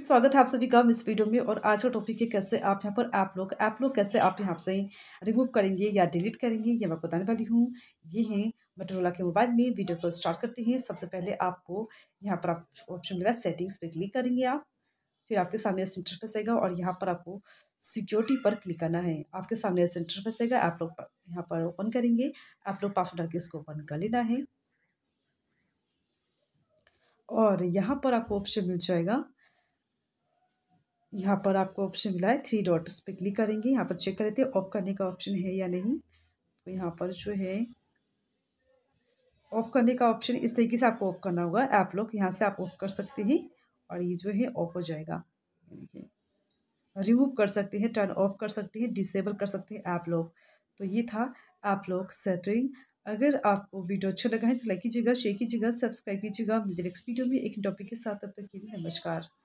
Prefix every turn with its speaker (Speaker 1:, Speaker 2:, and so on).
Speaker 1: friends स्वागत है आप सभी का इस वीडियो में और आज का टॉपिक है कैसे आप यहाँ पर ऐप लोग ऐप लोग कैसे आप यहाँ से रिमूव करेंगे या डिलीट करेंगे ये मैं बताने वाली हूँ ये है मटरोला के मोबाइल में वीडियो को स्टार्ट करते हैं सबसे पहले आपको यहाँ पर आप ऑप्शन मिला सेटिंग्स पर क्लिक करेंगे आप फिर आपके सामने ऐसा इंटरफेस आएगा और यहाँ पर आपको सिक्योरिटी पर क्लिक करना है आपके सामने ऐसा इंटरफेस आएगा आप लोग यहाँ पर ओपन करेंगे ऐप लोग पासवर्ड डाल के इसको ओपन कर लेना है और यहाँ पर आपको ऑप्शन मिल जाएगा यहाँ पर आपको ऑप्शन मिला है थ्री डॉट्स पे क्लिक करेंगे यहाँ पर चेक कर हैं ऑफ करने का ऑप्शन है या नहीं तो यहाँ पर जो है ऑफ़ करने का ऑप्शन इस तरीके से आपको ऑफ़ करना होगा ऐप लोग यहाँ से आप ऑफ़ कर सकते हैं और ये जो है ऑफ़ हो जाएगा रिमूव कर सकते हैं टर्न ऑफ कर सकते हैं डिसेबल कर सकते हैं ऐप लोग तो ये था ऐप लोग सेटिंग अगर आपको वीडियो अच्छा लगा है तो लाइक कीजिएगा शेयर कीजिएगा सब्सक्राइब कीजिएगा नेक्स्ट वीडियो में एक टॉपिक के साथ अब तक के लिए
Speaker 2: नमस्कार